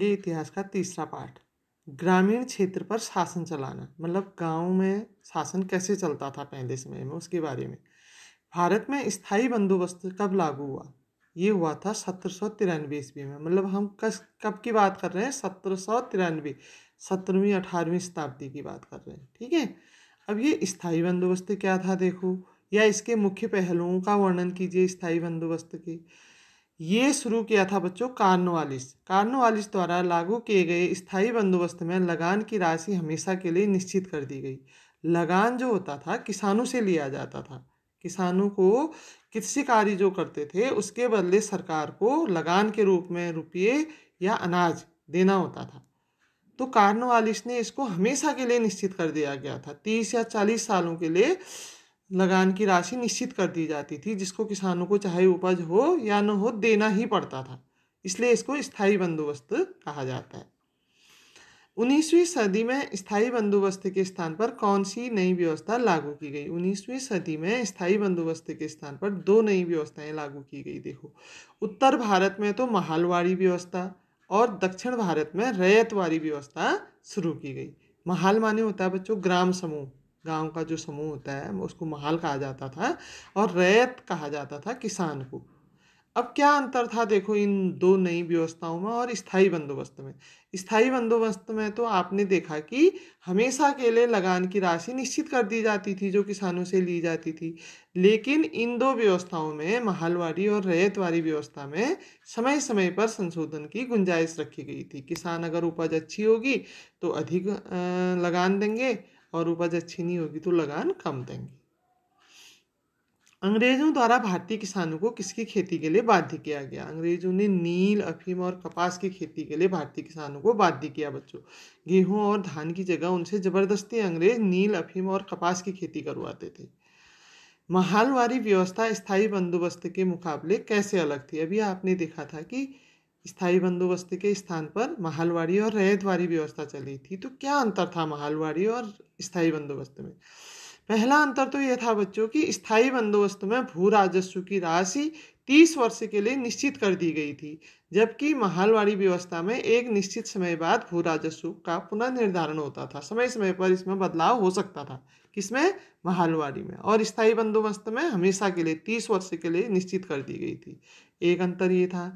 ये इतिहास का तीसरा पार्ट ग्रामीण क्षेत्र पर शासन चलाना मतलब गांव में शासन कैसे चलता था पहले समय में उसके बारे में भारत में स्थायी बंदोबस्त कब लागू हुआ ये हुआ था सत्रह सौ तिरानवे ईस्वी में मतलब हम कस कब की बात कर रहे हैं सत्रह सौ तिरानवे सत्रहवीं अठारहवीं शताब्दी की बात कर रहे हैं ठीक है अब ये स्थायी बंदोबस्त क्या था देखो या इसके मुख्य पहलुओं का वर्णन कीजिए स्थायी बंदोबस्त की ये शुरू किया था बच्चों कार्नोवालिस कार्नोवालिस द्वारा लागू किए गए स्थायी बंदोबस्त में लगान की राशि हमेशा के लिए निश्चित कर दी गई लगान जो होता था किसानों से लिया जाता था किसानों को कृषि कार्य जो करते थे उसके बदले सरकार को लगान के रूप में रुपये या अनाज देना होता था तो कार्नोवालिस ने इसको हमेशा के लिए निश्चित कर दिया गया था तीस या चालीस सालों के लिए लगान की राशि निश्चित कर दी जाती थी जिसको किसानों को चाहे उपज हो या न हो देना ही पड़ता था इसलिए इसको स्थायी बंदोबस्त कहा जाता है उन्नीसवीं सदी में स्थायी बंदोबस्त के स्थान पर कौन सी नई व्यवस्था लागू की गई उन्नीसवीं सदी में स्थायी बंदोबस्त के स्थान पर दो नई व्यवस्थाएं लागू की गई देखो उत्तर भारत में तो महालवाड़ी व्यवस्था और दक्षिण भारत में रैयतवाड़ी व्यवस्था शुरू की गई महाल माने होता है बच्चों ग्राम समूह गांव का जो समूह होता है उसको महाल कहा जाता था और रैत कहा जाता था किसान को अब क्या अंतर था देखो इन दो नई व्यवस्थाओं में और स्थाई बंदोबस्त में स्थाई बंदोबस्त में तो आपने देखा कि हमेशा के लिए लगान की राशि निश्चित कर दी जाती थी जो किसानों से ली जाती थी लेकिन इन दो व्यवस्थाओं में महालवाड़ी और वाली व्यवस्था में समय समय पर संशोधन की गुंजाइश रखी गई थी किसान अगर उपज अच्छी होगी तो अधिक लगान देंगे और उपज अच्छी नहीं होगी तो लगान कम देंगे अंग्रेजों द्वारा भारतीय किसानों को किसकी खेती के लिए बाध्य किया गया अंग्रेजों ने नील अफीम और कपास की खेती के लिए भारतीय किसानों को बाध्य किया बच्चों गेहूं और धान की जगह उनसे जबरदस्ती अंग्रेज नील अफीम और कपास की खेती करवाते थे महालवारी व्यवस्था स्थायी बंदोबस्त के मुकाबले कैसे अलग थी अभी आपने देखा था कि स्थायी बंदोबस्ती के स्थान पर महालवाड़ी और रैतवाड़ी व्यवस्था चली थी तो क्या अंतर था महालवाड़ी और स्थायी बंदोबस्त में पहला अंतर तो यह था बच्चों की स्थायी बंदोबस्त में भू राजस्व की राशि तीस वर्ष के लिए निश्चित कर दी गई थी जबकि महालवाड़ी व्यवस्था में एक निश्चित समय बाद भू राजस्व का पुनर्निर्धारण होता था समय समय पर इसमें बदलाव हो सकता था किसमें महालवाड़ी में और स्थायी बंदोबस्त में हमेशा के लिए तीस वर्ष के लिए निश्चित कर दी गई थी एक अंतर ये था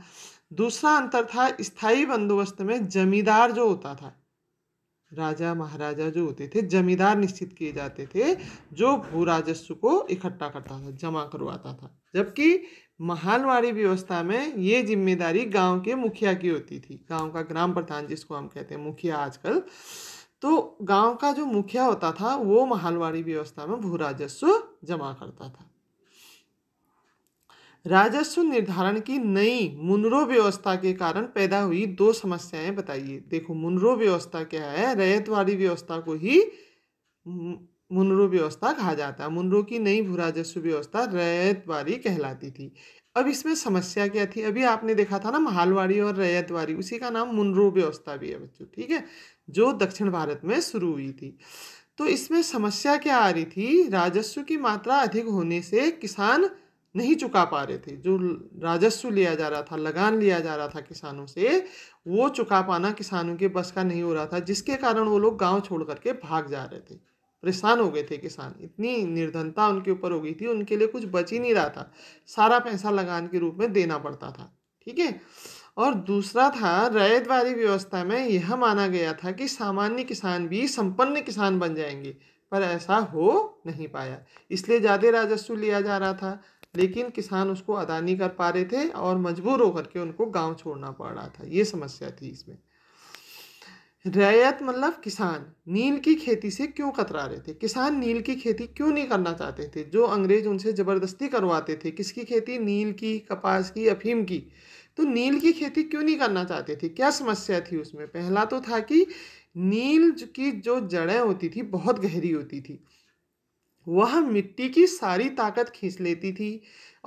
दूसरा अंतर था स्थायी बंदोबस्त में जमींदार जो होता था राजा महाराजा जो होते थे जमींदार निश्चित किए जाते थे जो भू राजस्व को इकट्ठा करता था जमा करवाता था जबकि महालवाड़ी व्यवस्था में ये जिम्मेदारी गांव के मुखिया की होती थी गांव का ग्राम प्रधान जिसको हम कहते हैं मुखिया आजकल तो गांव का जो मुखिया होता था वो महालवाड़ी व्यवस्था में भू राजस्व जमा करता था राजस्व निर्धारण की नई मुनरो व्यवस्था के कारण पैदा हुई दो समस्याएं बताइए देखो मुनरो व्यवस्था क्या है वाली व्यवस्था को ही मुनरो व्यवस्था कहा जाता है मुनरो की नई राजस्व व्यवस्था वाली कहलाती थी अब इसमें समस्या क्या थी अभी आपने देखा था ना महालवाड़ी और रैयतवाड़ी उसी का नाम मुनरो व्यवस्था भी है बच्चों ठीक है जो दक्षिण भारत में शुरू हुई थी तो इसमें समस्या क्या आ रही थी राजस्व की मात्रा अधिक होने से किसान नहीं चुका पा रहे थे जो राजस्व लिया जा रहा था लगान लिया जा रहा था किसानों से वो चुका पाना किसानों के बस का नहीं हो रहा था जिसके कारण वो लोग गांव छोड़ करके भाग जा रहे थे परेशान हो गए थे किसान इतनी निर्धनता उनके ऊपर हो गई थी उनके लिए कुछ बच ही नहीं रहा था सारा पैसा लगान के रूप में देना पड़ता था ठीक है और दूसरा था रैयत व्यवस्था में यह माना गया था कि सामान्य किसान भी संपन्न किसान बन जाएंगे पर ऐसा हो नहीं पाया इसलिए ज़्यादा राजस्व लिया जा रहा था लेकिन किसान उसको अदा नहीं कर पा रहे थे और मजबूर होकर के उनको गांव छोड़ना पड़ रहा था ये समस्या थी इसमें रैयत मतलब किसान नील की खेती से क्यों कतरा रहे थे किसान नील की खेती क्यों नहीं करना चाहते थे जो अंग्रेज उनसे ज़बरदस्ती करवाते थे किसकी खेती नील की कपास की अफीम की तो नील की खेती क्यों नहीं करना चाहते थे क्या समस्या थी उसमें पहला तो था कि नील की जो जड़ें होती थी बहुत गहरी होती थी वह मिट्टी की सारी ताकत खींच लेती थी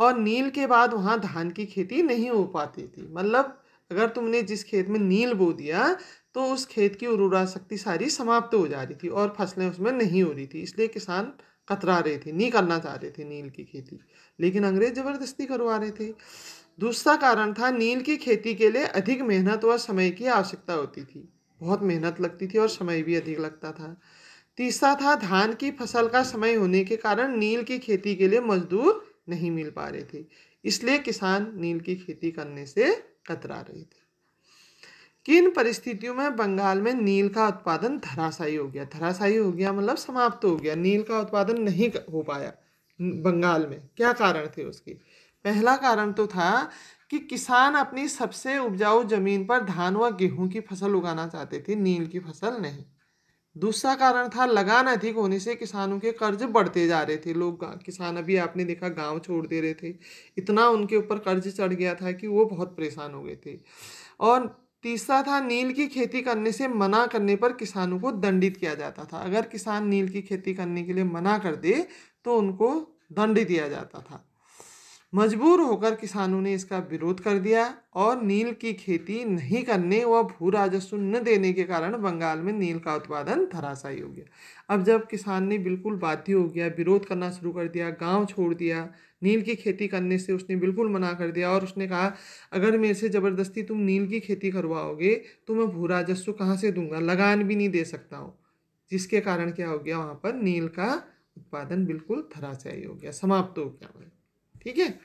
और नील के बाद वहाँ धान की खेती नहीं हो पाती थी मतलब अगर तुमने जिस खेत में नील बो दिया तो उस खेत की उर्वरा शक्ति सारी समाप्त हो जा रही थी और फसलें उसमें नहीं हो रही थी इसलिए किसान कतरा रहे थे नहीं करना चाह रहे थे नील की खेती लेकिन अंग्रेज ज़बरदस्ती करवा रहे थे दूसरा कारण था नील की खेती के लिए अधिक मेहनत और समय की आवश्यकता होती थी बहुत मेहनत लगती थी और समय भी अधिक लगता था तीसरा था धान की फसल का समय होने के कारण नील की खेती के लिए मजदूर नहीं मिल पा रहे थे इसलिए किसान नील की खेती करने से कतरा रहे थे किन परिस्थितियों में बंगाल में नील का उत्पादन धराशायी हो गया धराशायी हो गया मतलब समाप्त हो गया नील का उत्पादन नहीं हो पाया बंगाल में क्या कारण थे उसके पहला कारण तो था कि किसान अपनी सबसे उपजाऊ जमीन पर धान व गेहूं की फसल उगाना चाहते थे नील की फसल नहीं दूसरा कारण था लगान अधिक होने से किसानों के कर्ज बढ़ते जा रहे थे लोग किसान अभी आपने देखा गांव छोड़ दे रहे थे इतना उनके ऊपर कर्ज चढ़ गया था कि वो बहुत परेशान हो गए थे और तीसरा था नील की खेती करने से मना करने पर किसानों को दंडित किया जाता था अगर किसान नील की खेती करने के लिए मना कर दे तो उनको दंड दिया जाता था मजबूर होकर किसानों ने इसका विरोध कर दिया और नील की खेती नहीं करने व भू राजस्व न देने के कारण बंगाल में नील का उत्पादन धराशायी हो गया अब जब किसान ने बिल्कुल बाध्य हो गया विरोध करना शुरू कर दिया गांव छोड़ दिया नील की खेती करने से उसने बिल्कुल मना कर दिया और उसने कहा अगर मेरे से ज़बरदस्ती तुम नील की खेती करवाओगे तो मैं भू राजस्व कहाँ से दूंगा लगान भी नहीं दे सकता हूँ जिसके कारण क्या हो गया वहाँ पर नील का उत्पादन बिल्कुल धराशायी हो गया समाप्त हो गया ठीक है